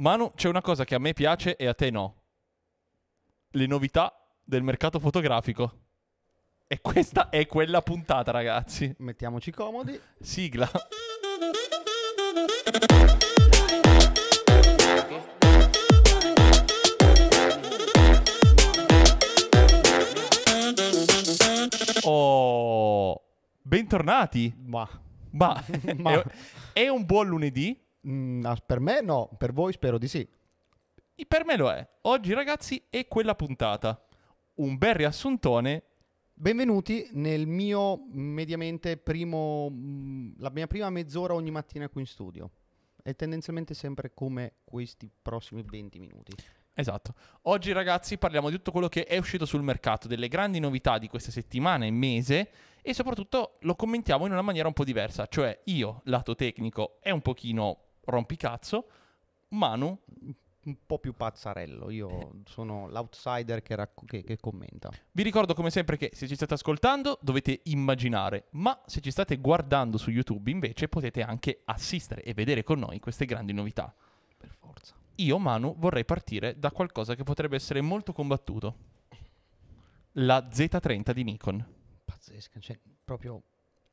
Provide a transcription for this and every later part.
Manu, c'è una cosa che a me piace e a te no. Le novità del mercato fotografico. E questa è quella puntata, ragazzi. Mettiamoci comodi. Sigla. Oh, bentornati. Ma. Ma. Ma. è un buon lunedì. Mm, ah, per me no, per voi spero di sì. E per me lo è. Oggi ragazzi è quella puntata. Un bel riassuntone Benvenuti nel mio mediamente primo, mm, la mia prima mezz'ora ogni mattina qui in studio. È tendenzialmente sempre come questi prossimi 20 minuti. Esatto. Oggi ragazzi parliamo di tutto quello che è uscito sul mercato, delle grandi novità di questa settimana e mese e soprattutto lo commentiamo in una maniera un po' diversa, cioè io, lato tecnico, è un pochino rompicazzo, Manu un po' più pazzarello. Io sono l'outsider che, racco- che, che, commenta. Vi ricordo come sempre che se ci state ascoltando dovete immaginare, ma se ci state guardando su YouTube invece potete anche assistere e vedere con noi queste grandi novità. Per forza. Io, Manu, vorrei partire da qualcosa che potrebbe essere molto combattuto. La Z30 di Nikon. Pazzesca, cioè proprio...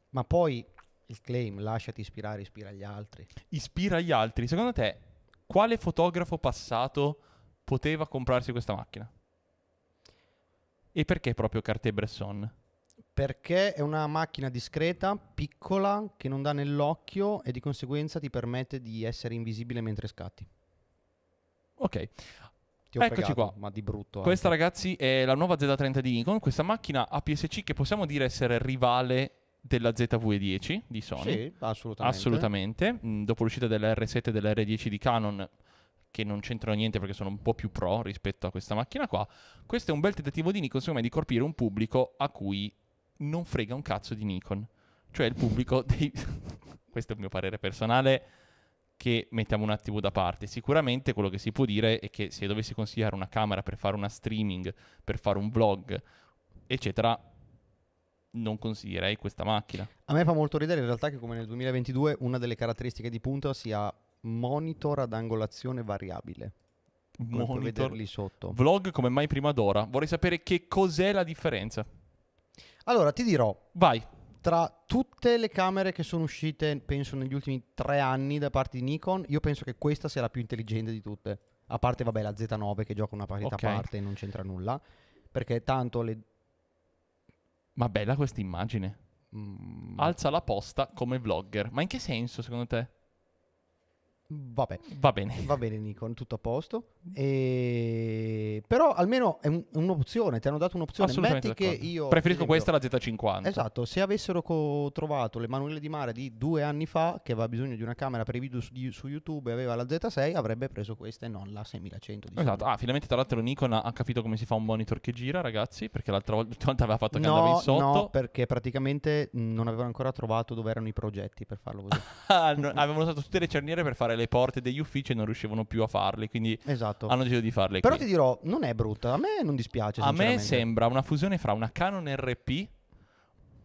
Ma poi il claim, lasciati ispirare, ispira gli altri. Ispira gli altri. Secondo te, quale fotografo passato poteva comprarsi questa macchina? E perché proprio Cartier-Bresson? Perché è una macchina discreta, piccola, che non dà nell'occhio e di conseguenza ti permette di essere invisibile mentre scatti. Ok. Eccoci fregato, qua. Ma di brutto. Questa, anche. ragazzi, è la nuova Z30 di Nikon. Questa macchina APS-C che possiamo dire essere rivale della ZV10 di Sony. Sì, assolutamente. assolutamente. Mm, dopo l'uscita dell'R7 e dell'R10 di Canon, che non c'entrano niente perché sono un po' più pro rispetto a questa macchina qua, questo è un bel tentativo di Nikon, secondo me, di colpire un pubblico a cui non frega un cazzo di Nikon. Cioè il pubblico dei... questo è il mio parere personale, che mettiamo un attimo da parte. Sicuramente quello che si può dire è che se dovessi consigliare una camera per fare una streaming, per fare un vlog, eccetera, non consiglierei questa macchina. A me fa molto ridere in realtà che come nel 2022 una delle caratteristiche di punta sia monitor ad angolazione variabile. Come monitor lì sotto. Vlog come mai prima d'ora. Vorrei sapere che cos'è la differenza. Allora, ti dirò. Vai. Tra tutte le camere che sono uscite, penso, negli ultimi tre anni da parte di Nikon, io penso che questa sia la più intelligente di tutte. A parte, vabbè, la Z9 che gioca una partita okay. a parte e non c'entra nulla. Perché tanto le ma bella questa immagine. Mm. Alza la posta come vlogger. Ma in che senso secondo te? Vabbè. Va bene. Va bene Nikon, tutto a posto. E... Però almeno è, un, un'opzione, ti hanno dato un'opzione. Assolutamente Metti che io, Preferisco esempio, questa la Z50. Esatto, se avessero co- trovato le manuelle di mare di due anni fa, che aveva bisogno di una camera per i video su, di, su YouTube e aveva la Z6, avrebbe preso questa e non la 6100. Diciamo. Esatto, ah, finalmente tra l'altro Nikon ha, ha, capito come si fa un monitor che gira, ragazzi, perché l'altra volta aveva fatto che no, andava in sotto. No, perché praticamente mm, non avevano ancora trovato dove erano i progetti per farlo così. Ah, avevano usato tutte le cerniere per fare sbarrare le porte degli uffici e non riuscivano più a farli, quindi esatto. hanno deciso di farle Però qui. ti dirò, non è brutta, a me non dispiace A me sembra una fusione fra una Canon RP,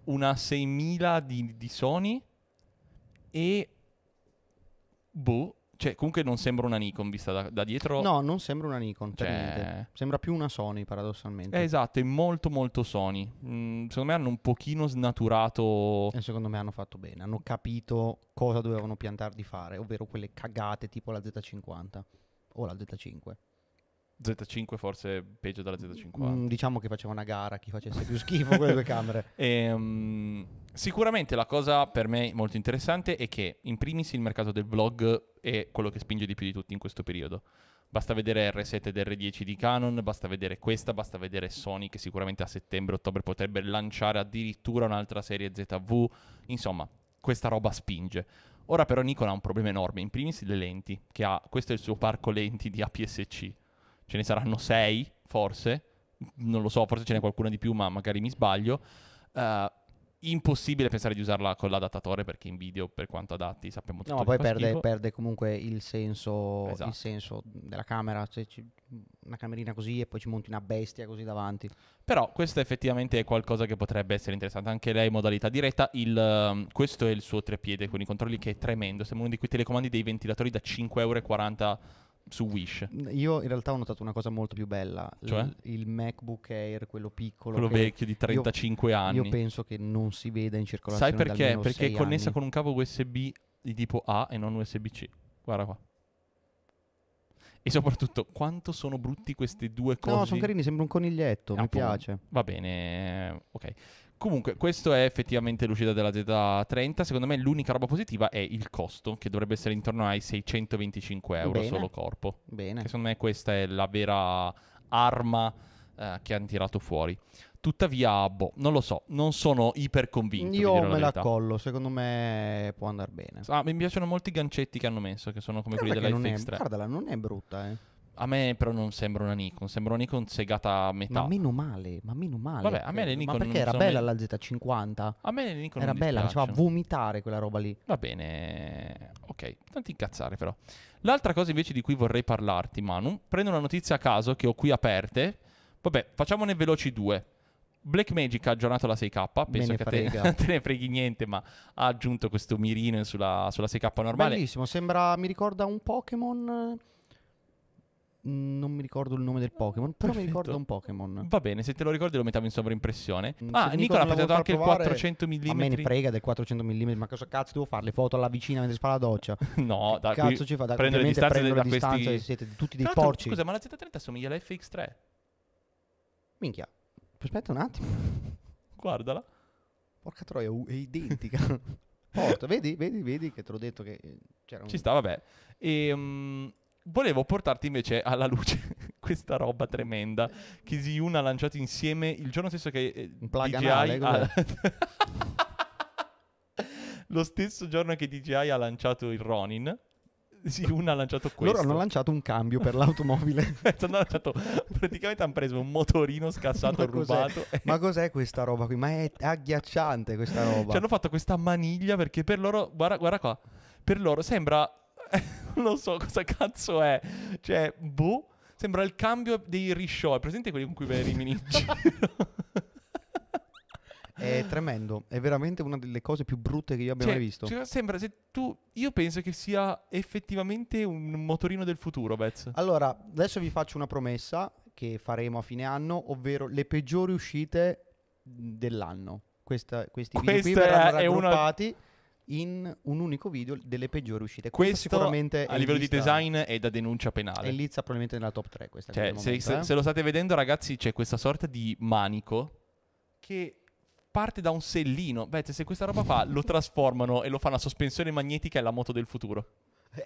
una 6000 di, di Sony e... Boh, cioè, comunque non sembra una Nikon vista da, da dietro. No, non sembra una Nikon, cioè... Sembra più una Sony, paradossalmente. Eh, esatto, è molto molto Sony. Mm, secondo me hanno un pochino snaturato... E secondo me hanno fatto bene, hanno capito cosa dovevano piantar di fare, ovvero quelle cagate tipo la Z50 o la Z5. Z5 forse peggio della Z50. Mm, diciamo che faceva una gara chi facesse più schifo quelle due camere. E, um, sicuramente la cosa per me molto interessante è che in primis il mercato del vlog è quello che spinge di più di tutti in questo periodo. Basta vedere R7 ed R10 di Canon, basta vedere questa, basta vedere Sony che sicuramente a settembre-ottobre potrebbe lanciare addirittura un'altra serie ZV. Insomma, questa roba spinge. Ora però Nikon ha un problema enorme, in primis le lenti, che ha, questo è il suo parco lenti di APS-C ce ne saranno sei, forse, non lo so, forse ce n'è qualcuna di più, ma magari mi sbaglio. Uh, impossibile pensare di usarla con l'adattatore perché in video per quanto adatti sappiamo tutto no poi perde, perde, comunque il senso, esatto. il senso della camera cioè una camerina così e poi ci monti una bestia così davanti però questo effettivamente è qualcosa che potrebbe essere interessante anche lei in modalità diretta il, ehm, questo è il suo trepiede con i controlli che è tremendo sembra uno di quei telecomandi dei ventilatori da 5,40 euro su Wish. Io in realtà ho notato una cosa molto più bella, cioè? L- il MacBook Air, quello piccolo, quello vecchio di 35 io, anni. Io penso che non si veda in circolazione. Sai perché? Perché è connessa anni. con un cavo USB di tipo A e non USB-C. Guarda qua. E soprattutto, quanto sono brutti queste due cose? No, sono carini, sembra un coniglietto, ah, mi piace. Va bene, ok. Comunque, questo è effettivamente l'uscita della Z30. Secondo me l'unica roba positiva è il costo, che dovrebbe essere intorno ai 625 euro Bene. solo corpo. Bene. Che secondo me questa è la vera arma eh, che hanno tirato fuori. Tuttavia, boh, non lo so, non sono iper convinto. Io me la, verità. collo, secondo me può andare bene. Ah, mi piacciono molti gancetti che hanno messo, che sono come guarda quelli della FX3. guardala, non è brutta, eh. A me però non sembra una Nikon, sembra una Nikon segata a metà. Ma meno male, ma meno male. Vabbè, a me le Nikon Ma perché non era sono bella la Z50? A me le Nikon Era non bella, faceva vomitare quella roba lì. Va bene. Ok, tanti incazzare però. L'altra cosa invece di cui vorrei parlarti, Manu, prendo una notizia a caso che ho qui aperte. Vabbè, facciamone veloci due. Blackmagic ha aggiornato la 6K, penso che a te, te ne freghi niente, ma ha aggiunto questo mirino sulla, sulla 6K normale. Bellissimo, sembra, mi ricorda un Pokémon eh, Mm, non mi ricordo il nome del Pokémon, però Perfetto. mi ricordo un Pokémon. Va bene, se te lo ricordi lo mettiamo in sovraimpressione. Mm, ah, se ah, Nicola ha portato anche il 400 mm. A me ne frega del 400 mm, ma cosa cazzo devo fare? Le foto alla vicina mentre si fa la doccia? no, dai. cazzo ci fa? Da, prendo distanze prendo le da distanze, questi... siete tutti dei porci. Scusa, ma la Z30 assomiglia alla FX3? Minchia. Aspetta un attimo. Guardala. Porca troia, è identica. Porto, vedi, vedi, vedi che te l'ho detto che eh, c'era un... Ci sta, vabbè. E, um, Volevo portarti invece alla luce questa roba tremenda che Ziyun ha lanciato insieme il giorno stesso che eh, DJI ha... Lo stesso giorno che DJI ha lanciato il Ronin, Ziyun ha lanciato questo. Loro hanno lanciato un cambio per l'automobile. hanno lanciato, praticamente hanno preso un motorino scassato e rubato. Ma cos'è questa roba qui? Ma è agghiacciante questa roba. Ci hanno fatto questa maniglia perché per loro, guarda, guarda qua, per loro sembra non lo so cosa cazzo è. Cioè, boh. Sembra il cambio dei risciò. È presente quelli con cui vai a Rimini? È tremendo, è veramente una delle cose più brutte che io abbia cioè, mai visto. Cioè, sembra se tu. Io penso che sia effettivamente un motorino del futuro, Bez. Allora, adesso vi faccio una promessa che faremo a fine anno, ovvero le peggiori uscite dell'anno. Questa, questi Questa video qui verranno raggruppati. Una in un unico video delle peggiori uscite. Questo, Questo sicuramente a livello lista, di design è da denuncia penale. È Lizza probabilmente nella top 3 questa. Cioè, momento, se, eh. se, lo state vedendo ragazzi c'è questa sorta di manico che parte da un sellino. Beh, se questa roba qua lo trasformano e lo fanno a sospensione magnetica è la moto del futuro.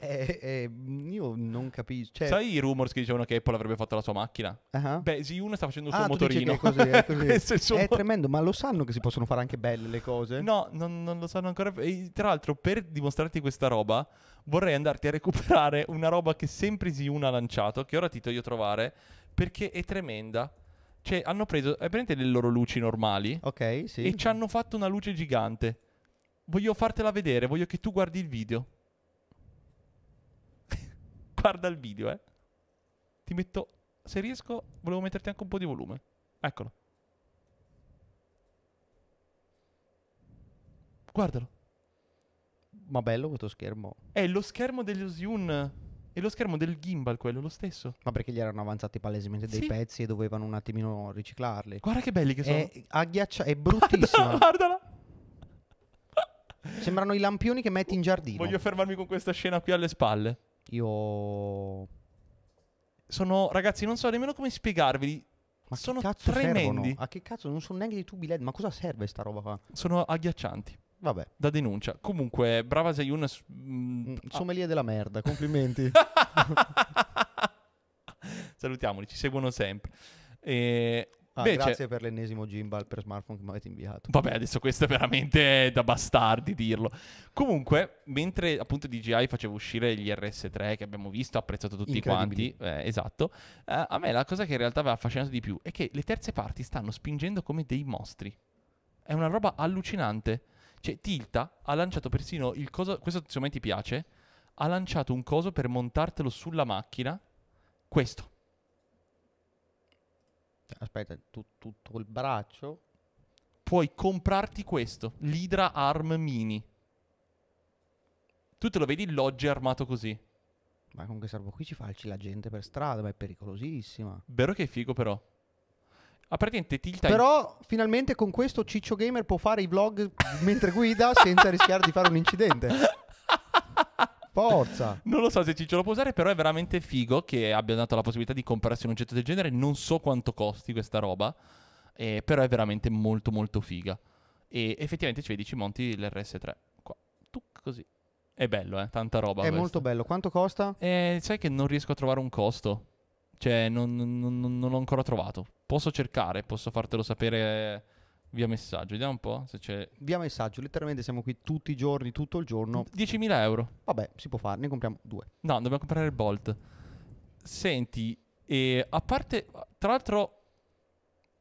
Eh, eh, mm, io non capisco. Cioè... Sai i rumors che dicevano che Apple avrebbe fatto la sua macchina? Uh-huh. Beh, Z1 sta facendo il suo ah, motorino. È, così, è, così. è, tremendo, ma lo sanno che si possono fare anche belle le cose? No, non, non lo sanno ancora. E, tra l'altro, per dimostrarti questa roba, vorrei andarti a recuperare una roba che sempre Z1 ha lanciato, che ora ti voglio trovare, perché è tremenda. Cioè, hanno preso, hai presente le loro luci normali? Ok, sì. E ci hanno fatto una luce gigante. Voglio fartela vedere, voglio che tu guardi il video. Guarda il video, eh. Ti metto. Se riesco, volevo metterti anche un po' di volume. Eccolo. Guardalo. Ma bello questo schermo. È lo schermo dello Zune. È lo schermo del gimbal quello, lo stesso. Ma perché gli erano avanzati palesemente dei Sì. pezzi e dovevano un attimino riciclarli. Guarda che belli che sono. È agghiaccia- è bruttissimo. Guardala. Sembrano i lampioni che metti in giardino. Voglio fermarmi con questa scena qui alle spalle. Io... Sono, ragazzi, non so nemmeno come spiegarveli. Ma sono tremendi. Servono? A che cazzo? Non sono neanche dei tubi LED. Ma cosa serve sta roba qua? Sono agghiaccianti. Vabbè. Da denuncia. Comunque, brava Zayun. Mm, Sommelia ah. della merda. Complimenti. Salutiamoli, ci seguono sempre. E eh, Ah, Invece, grazie per l'ennesimo gimbal per smartphone che mi avete inviato. Vabbè, adesso questo è veramente da bastardi dirlo. Comunque, mentre appunto DJI faceva uscire gli RS3 che abbiamo visto, apprezzato tutti quanti, eh, esatto, eh, a me la cosa che in realtà aveva affascinato di più è che le terze parti stanno spingendo come dei mostri. È una roba allucinante. Cioè, Tilta ha lanciato persino il coso, questo secondo me ti piace, ha lanciato un coso per montartelo sulla macchina. Questo cioè, aspetta, tu, tutto il braccio. Puoi comprarti questo, l'Hydra Arm Mini. Tu te lo vedi l'oggi armato così. Ma con questa roba qui ci falci la gente per strada, ma è pericolosissima. Vero che è figo però. Ah, praticamente tilta. Però finalmente con questo Ciccio Gamer può fare i vlog mentre guida senza rischiare di fare un incidente. Forza. non lo so se Ciccio lo può usare, però è veramente figo che abbia dato la possibilità di comprarsi un oggetto del genere. Non so quanto costi questa roba, eh, però è veramente molto molto figa. E effettivamente ci vedi, ci monti l'RS3 qua. Tu così. È bello, eh, tanta roba. È questa. molto bello. Quanto costa? Eh, sai che non riesco a trovare un costo. Cioè, non, non, non l'ho ancora trovato. Posso cercare, posso fartelo sapere Via messaggio, vediamo un po' se c'è. Via messaggio, letteralmente siamo qui tutti i giorni, tutto il giorno. 10.000 euro. Vabbè, si può fare, ne compriamo due. No, dobbiamo comprare il Bolt. Senti, e a parte, tra l'altro,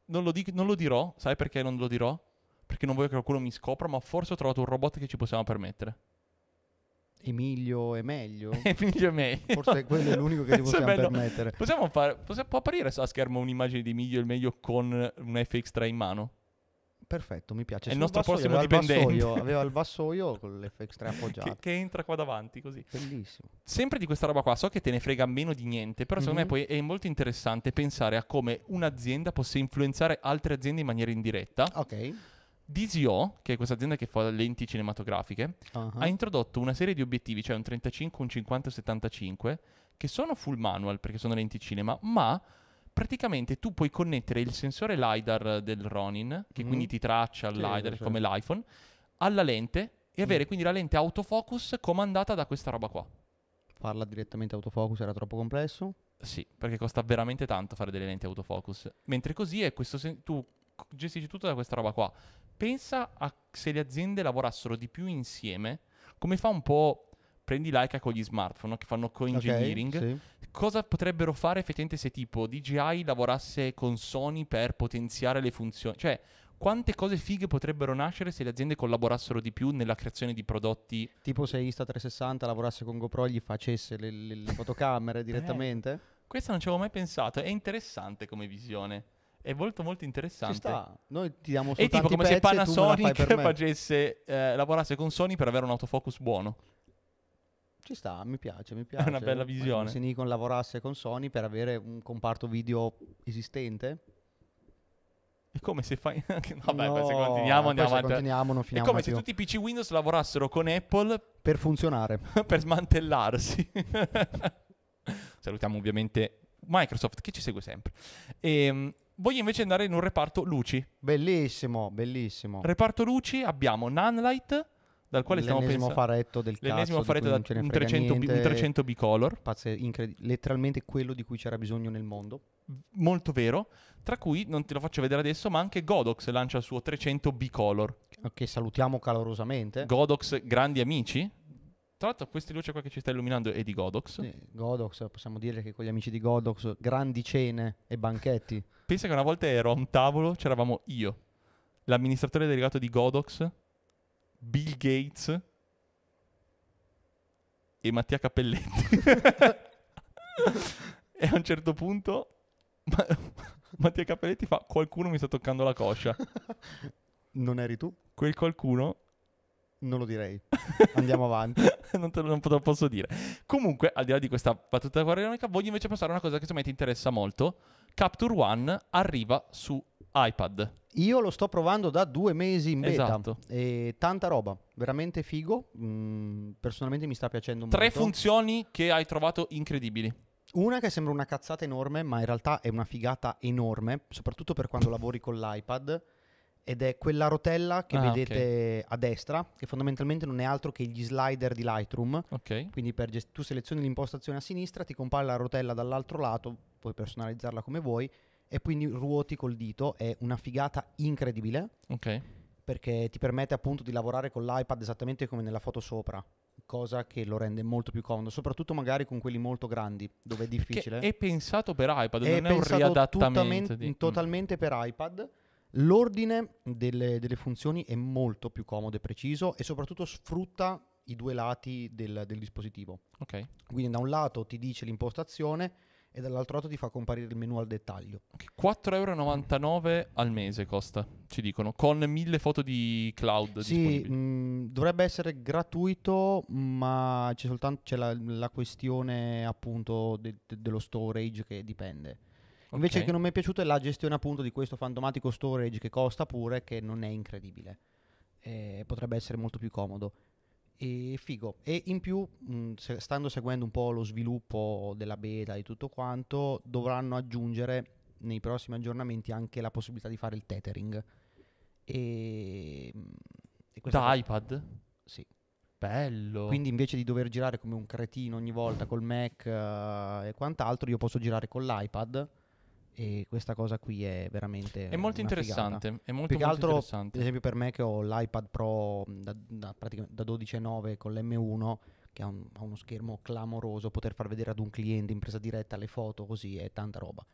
non lo, dic- non lo dirò, sai perché non lo dirò? Perché non voglio che qualcuno mi scopra, ma forse ho trovato un robot che ci possiamo permettere. Emilio è meglio. Emilio è meglio. Forse quello è l'unico che ti possiamo permettere. Possiamo fare, possiamo, può apparire a schermo un'immagine di Emilio il meglio con un FX3 in mano? Perfetto, mi piace. È il nostro prossimo dipendente. Vassoio, aveva il vassoio con l'FX3 appoggiato. Che, che, entra qua davanti così. Bellissimo. Sempre di questa roba qua, so che te ne frega meno di niente, però secondo mm-hmm. me mhm. poi è molto interessante pensare a come un'azienda possa influenzare altre aziende in maniera indiretta. Ok. DZO, che è questa azienda che fa lenti cinematografiche, uh-huh. ha introdotto una serie di obiettivi, cioè un 35, un 50 e un 75, che sono full manual perché sono lenti cinema, ma praticamente tu puoi connettere il sensore LiDAR del Ronin, che mm. quindi ti traccia il sì, LiDAR come l'iPhone, alla lente e avere mm. quindi la lente autofocus comandata da questa roba qua. Farla direttamente autofocus era troppo complesso? Sì, perché costa veramente tanto fare delle lenti autofocus. Mentre così è questo sen- tu gestisci tutto da questa roba qua. Pensa a se le aziende lavorassero di più insieme, come fa un po' prendi l'ICA con gli smartphone no? che fanno co-engineering. Okay, sì cosa potrebbero fare effettivamente se tipo DJI lavorasse con Sony per potenziare le funzioni? Cioè, quante cose fighe potrebbero nascere se le aziende collaborassero di più nella creazione di prodotti? Tipo se Insta360 lavorasse con GoPro e gli facesse le, le, le fotocamere direttamente? Eh, questo non ci avevo mai pensato, è interessante come visione. È molto molto interessante. Ci sta. Noi ti diamo soltanto È tipo come se Panasonic facesse, eh, lavorasse con Sony per avere un autofocus buono. Ci sta, mi piace, mi piace. È una bella visione. Se Nikon lavorasse con Sony per avere un comparto video esistente. È come se fai... Vabbè, no, se continuiamo andiamo avanti. Continuiamo, non finiamo È come se tutti i PC Windows lavorassero con Apple... Per funzionare. per smantellarsi. Salutiamo ovviamente Microsoft che ci segue sempre. E, ehm, voglio invece andare in un reparto luci. Bellissimo, bellissimo. Reparto luci abbiamo Nanlite dal quale stiamo pensando. faretto del l'ennesimo cazzo. L'ennesimo faretto da un 300, niente, un 300 bicolor. Pazze, incred- letteralmente quello di cui c'era bisogno nel mondo. Molto vero. Tra cui, non te lo faccio vedere adesso, ma anche Godox lancia il suo 300 bicolor. Che salutiamo calorosamente. Godox, grandi amici. Tra l'altro questa luce qua che ci sta illuminando è di Godox. Sì, Godox, possiamo dire che con gli amici di Godox, grandi cene e banchetti. Pensa che una volta ero a un tavolo, c'eravamo io, l'amministratore delegato di Godox, Bill Gates e Mattia Cappelletti. e a un certo punto ma, Mattia Cappelletti fa qualcuno mi sta toccando la coscia. Non eri tu? Quel qualcuno non lo direi. Andiamo avanti. non, te, non lo posso dire. Comunque, al di là di questa battuta ironica, voglio invece passare a una cosa che secondo me ti interessa molto. Capture One arriva su iPad. Io lo sto provando da due mesi in beta. Esatto. E tanta roba, veramente figo. Mm, personalmente mi sta piacendo molto. Tre funzioni che hai trovato incredibili. Una che sembra una cazzata enorme, ma in realtà è una figata enorme, soprattutto per quando lavori con l'iPad ed è quella rotella che ah, vedete okay. a destra, che fondamentalmente non è altro che gli slider di Lightroom. Okay. Quindi gest- tu selezioni l'impostazione a sinistra, ti compare la rotella dall'altro lato, puoi personalizzarla come vuoi e quindi ruoti col dito, è una figata incredibile. Okay. Perché ti permette appunto di lavorare con l'iPad esattamente come nella foto sopra cosa che lo rende molto più comodo, soprattutto magari con quelli molto grandi, dove è difficile. Perché è pensato per iPad, è non è un riadattamento. Di... Totalmente mm. per iPad L'ordine delle, delle, funzioni è molto più comodo e preciso e soprattutto sfrutta i due lati del, del dispositivo. Okay. Quindi da un lato ti dice l'impostazione e dall'altro lato ti fa comparire il menu al dettaglio. 4,99€ al mese costa, ci dicono, con mille foto di cloud. Sì, mh, mm, dovrebbe essere gratuito, ma c'è soltanto c'è la, la, questione appunto de, de, dello storage che dipende. Invece okay. che non mi è piaciuto è la gestione appunto di questo fantomatico storage che costa pure, che non è incredibile. Eh, potrebbe essere molto più comodo. E figo. E in più, mh, mm, se, stando seguendo un po' lo sviluppo della beta e tutto quanto, dovranno aggiungere nei prossimi aggiornamenti anche la possibilità di fare il tethering. E, e da è... iPad? Sì. Bello. Quindi invece di dover girare come un cretino ogni volta col Mac uh, e quant'altro, io posso girare con l'iPad e questa cosa qui è veramente è molto interessante figata. è molto, più che molto altro ad esempio per me che ho l'iPad Pro mm, da, da, da 12,9 con l'M1 che ha, un, ha, uno schermo clamoroso poter far vedere ad un cliente in presa diretta le foto così è tanta roba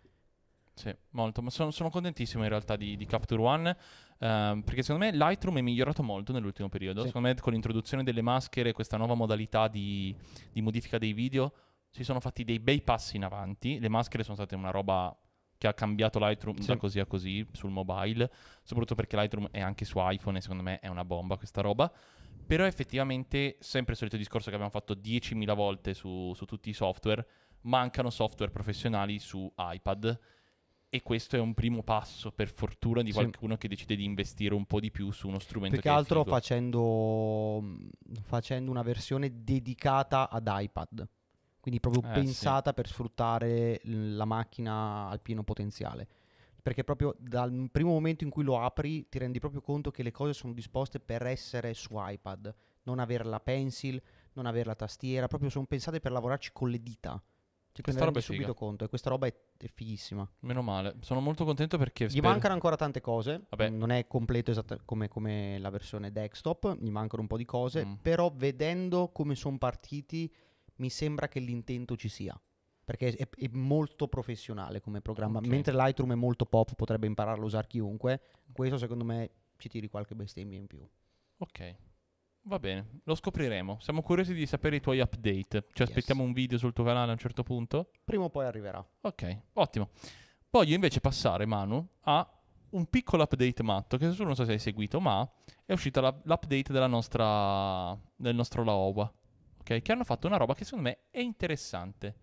sì, molto, ma sono, sono contentissimo in realtà di, di Capture One ehm, perché secondo me Lightroom è migliorato molto nell'ultimo periodo. Sì. Secondo me con l'introduzione delle maschere, questa nuova modalità di, di modifica dei video, si sono fatti dei bei passi in avanti. Le maschere sono state una roba che ha cambiato Lightroom sì. da così a così sul mobile, soprattutto perché Lightroom è anche su iPhone e secondo me è una bomba questa roba. Però effettivamente, sempre il solito discorso che abbiamo fatto 10.000 volte su, su tutti i software, mancano software professionali su iPad e questo è un primo passo per fortuna di qualcuno sì. che decide di investire un po' di più su uno strumento più che, che altro facendo, facendo una versione dedicata ad iPad quindi proprio eh, pensata sì. per sfruttare la macchina al pieno potenziale. Perché proprio dal primo momento in cui lo apri ti rendi proprio conto che le cose sono disposte per essere su iPad, non avere la pencil, non avere la tastiera, proprio sono pensate per lavorarci con le dita. Cioè, questa roba è subito conto e questa roba è, è, fighissima. Meno male, sono molto contento perché... Gli spero... mancano ancora tante cose, Vabbè. non è completo esattamente come, come, la versione desktop, gli mancano un po' di cose, mm. però vedendo come sono partiti mi sembra che l'intento ci sia perché è, è, molto professionale come programma. Okay. Mentre Lightroom è molto pop, potrebbe impararlo a usare chiunque. Questo secondo me ci tiri qualche bestemmia in più. Ok. Va bene, lo scopriremo. Siamo curiosi di sapere i tuoi update. Ci yes. aspettiamo un video sul tuo canale a un certo punto? Prima o poi arriverà. Ok, ottimo. Voglio invece passare, Manu, a un piccolo update matto che solo non so se hai seguito, ma è uscita l'update della nostra, del nostro Laowa ok? Che hanno fatto una roba che secondo me è interessante.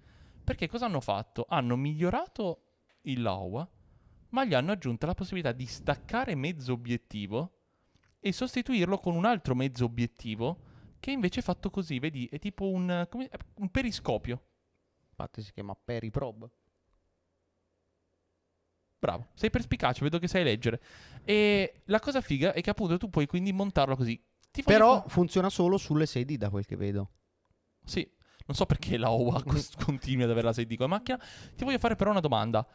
Perché cosa hanno fatto? Hanno migliorato il LAWA, ma gli hanno aggiunto la possibilità di staccare mezzo obiettivo e sostituirlo con un altro mezzo obiettivo che invece è fatto così, vedi, è tipo un, come, un periscopio. Infatti si chiama periprobe. Bravo, sei perspicace, vedo che sai leggere. E la cosa figa è che appunto tu puoi quindi montarlo così. Però fa... funziona solo sulle sedi, da quel che vedo. Sì, non so perché la OWA continui ad avere la 6 di come eh, macchina. Ti voglio fare però una domanda.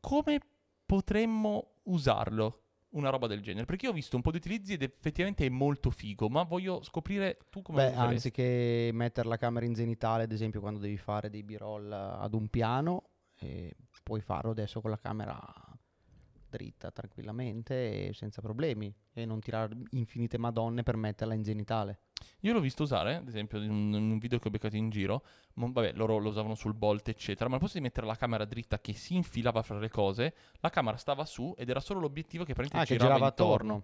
Come potremmo usarlo? Una roba del genere. Perché io ho visto un po' di utilizzi ed effettivamente è molto figo, ma voglio scoprire tu come... Beh, anziché mettere la camera in zenitale, ad esempio, quando devi fare dei b-roll ad un piano, e eh, puoi farlo adesso con la camera dritta tranquillamente e senza problemi e non tirare infinite madonne per metterla in genitale. Io l'ho visto usare, ad esempio, in un video che ho beccato in giro, vabbè, loro lo usavano sul bolt, eccetera, ma al posto di mettere la camera dritta che si infilava fra le cose, la camera stava su ed era solo l'obiettivo che ah, praticamente ah, girava, girava attorno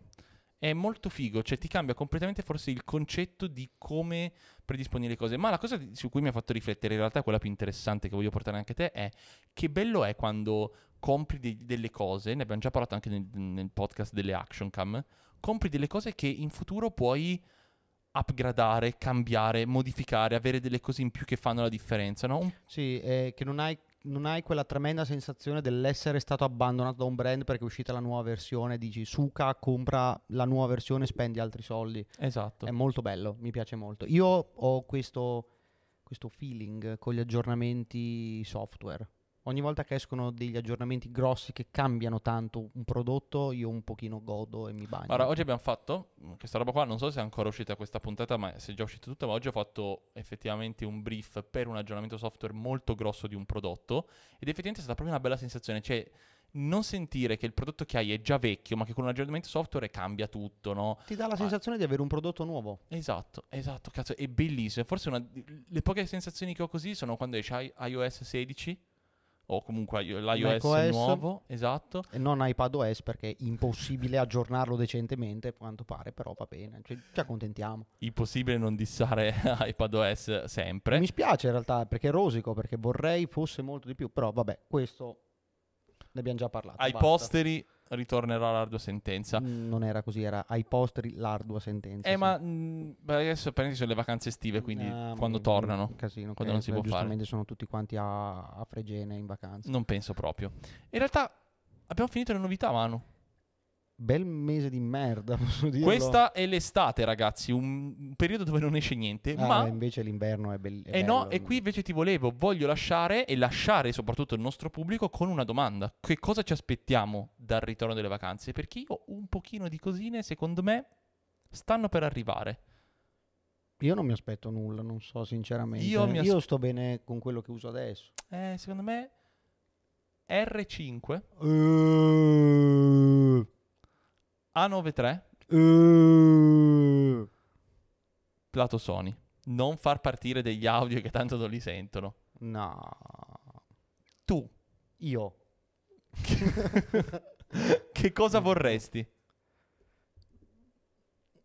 è molto figo, cioè ti cambia completamente forse il concetto di come predisponi le cose. Ma la cosa su cui mi ha fatto riflettere, in realtà quella più interessante che voglio portare anche a te, è che bello è quando compri di, delle cose, ne abbiamo già parlato anche nel, nel, podcast delle action cam, compri delle cose che in futuro puoi upgradare, cambiare, modificare, avere delle cose in più che fanno la differenza, no? Sì, eh, che non hai, non hai, quella tremenda sensazione dell'essere stato abbandonato da un brand perché è uscita la nuova versione, dici suca, compra la nuova versione, spendi altri soldi. Esatto. È molto bello, mi piace molto. Io ho questo, questo feeling con gli aggiornamenti software ogni volta che escono degli aggiornamenti grossi che cambiano tanto un prodotto, io un pochino godo e mi bagno. Allora, oggi abbiamo fatto mm, questa roba qua, non so se è ancora uscita questa puntata, ma se è già uscita tutta, ma oggi ho fatto effettivamente un brief per un aggiornamento software molto grosso di un prodotto ed effettivamente è stata proprio una bella sensazione, cioè non sentire che il prodotto che hai è già vecchio, ma che con un aggiornamento software cambia tutto, no? Ti dà la ah. sensazione ah. di avere un prodotto nuovo. Esatto, esatto, cazzo, è bellissimo. Forse una, le poche sensazioni che ho così sono quando esci iOS 16 o comunque l'iOS macOS, nuovo, esatto. E non iPadOS perché è impossibile aggiornarlo decentemente, a quanto pare, però va bene, ci, cioè, ci accontentiamo. Impossibile non dissare iPadOS sempre. Mi spiace in realtà perché rosico, perché vorrei fosse molto di più, però vabbè, questo ne abbiamo già parlato. Ai basta. posteri ritornerà l'ardua sentenza. Mm, non era così, era ai posteri l'ardua sentenza. Eh, sì. ma mh, mm, adesso prendi sono le vacanze estive, quindi no, ah, quando tornano, casino, quando non si può giustamente fare. sono tutti quanti a, a Fregene in vacanza. Non penso proprio. In realtà abbiamo finito le novità, Manu bel mese di merda, posso dire. Questa è l'estate, ragazzi, un periodo dove non esce niente, ah, ma invece l'inverno è, bellissimo. e eh no, e qui invece ti volevo, voglio lasciare e lasciare soprattutto il nostro pubblico con una domanda. Che cosa ci aspettiamo dal ritorno delle vacanze? Perché io un pochino di cosine, secondo me, stanno per arrivare. Io non mi aspetto nulla, non so sinceramente. Io, as- io sto bene con quello che uso adesso. Eh, secondo me R5. Uh... A93. Uh. Plato Sony. Non far partire degli audio che tanto non li sentono. No. Tu. Io. che cosa vorresti?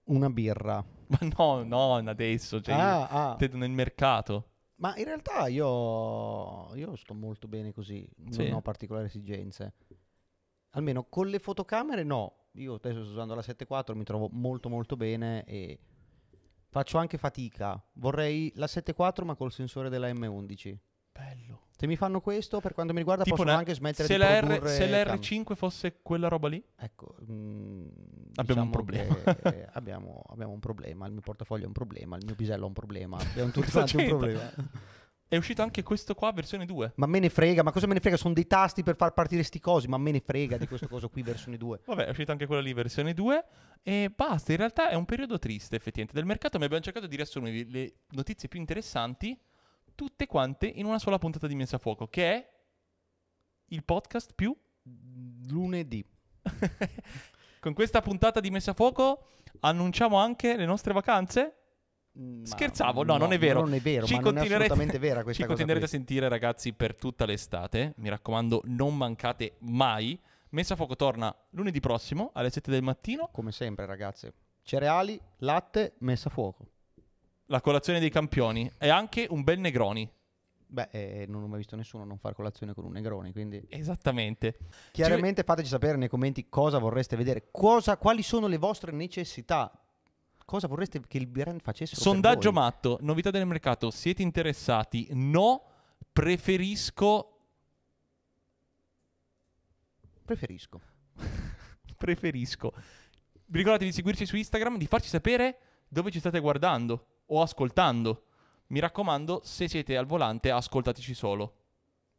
Una birra. Ma no, non adesso, cioè ah, ah. nel mercato. Ma in realtà io, io sto molto bene così, non sì. ho particolari esigenze almeno con le fotocamere no. Io adesso sto usando la 7.4, mi trovo molto molto bene e faccio anche fatica. Vorrei la 7.4 ma col sensore della M11. Bello. Se mi fanno questo, per quanto mi riguarda, tipo possono una, anche smettere se di la R, Se l'R5 fosse quella roba lì? Ecco, mh, mm, abbiamo diciamo un problema. Eh, abbiamo, abbiamo, un problema, il mio portafoglio è un problema, il mio pisello è un problema, abbiamo tutti un problema. È uscito anche questo qua, versione 2. Ma me ne frega, ma cosa me ne frega? Sono dei tasti per far partire sti cosi, ma me ne frega di questo coso qui, versione 2. Vabbè, è uscito anche quella lì, versione 2. E basta, in realtà è un periodo triste effettivamente del mercato, ma abbiamo cercato di riassumere le notizie più interessanti, tutte quante in una sola puntata di Messa a Fuoco, che è il podcast più... Lunedì. Con questa puntata di Messa a Fuoco annunciamo anche le nostre vacanze? Mm, ma Scherzavo, no, no, non è vero. Non è vero, ci continuerete, non è vera questa Ci continuerete a sentire, ragazzi, per tutta l'estate. Mi raccomando, non mancate mai. Messa a fuoco torna lunedì prossimo alle 7 del mattino. Come sempre, ragazzi. Cereali, latte, messa a fuoco. La colazione dei campioni e anche un bel Negroni. Beh, eh, non ho mai visto nessuno non fare colazione con un Negroni, quindi... Esattamente. Chiaramente ci... fateci sapere nei commenti cosa vorreste vedere, cosa, quali sono le vostre necessità cosa vorreste che il brand facesse? Sondaggio matto, novità del mercato, siete interessati? No, preferisco... Preferisco. preferisco. Ricordatevi di seguirci su Instagram, di farci sapere dove ci state guardando o ascoltando. Mi raccomando, se siete al volante, ascoltateci solo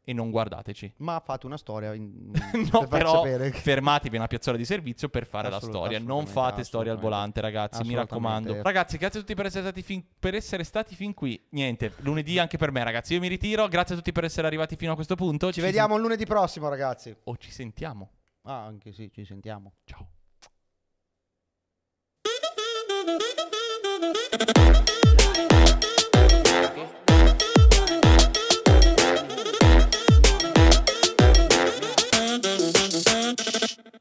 e non guardateci. Ma fate una storia. In... no, per però fermatevi una piazzola di servizio per fare la storia. Non fate storia al volante, ragazzi. Mi raccomando. Ragazzi, grazie a tutti per essere, fin- per essere, stati fin qui. Niente, lunedì anche per me, ragazzi. Io mi ritiro. Grazie a tutti per essere arrivati fino a questo punto. Ci, ci vediamo sen- lunedì prossimo, ragazzi. O ci sentiamo. Ah, anche sì, ci sentiamo. Ciao.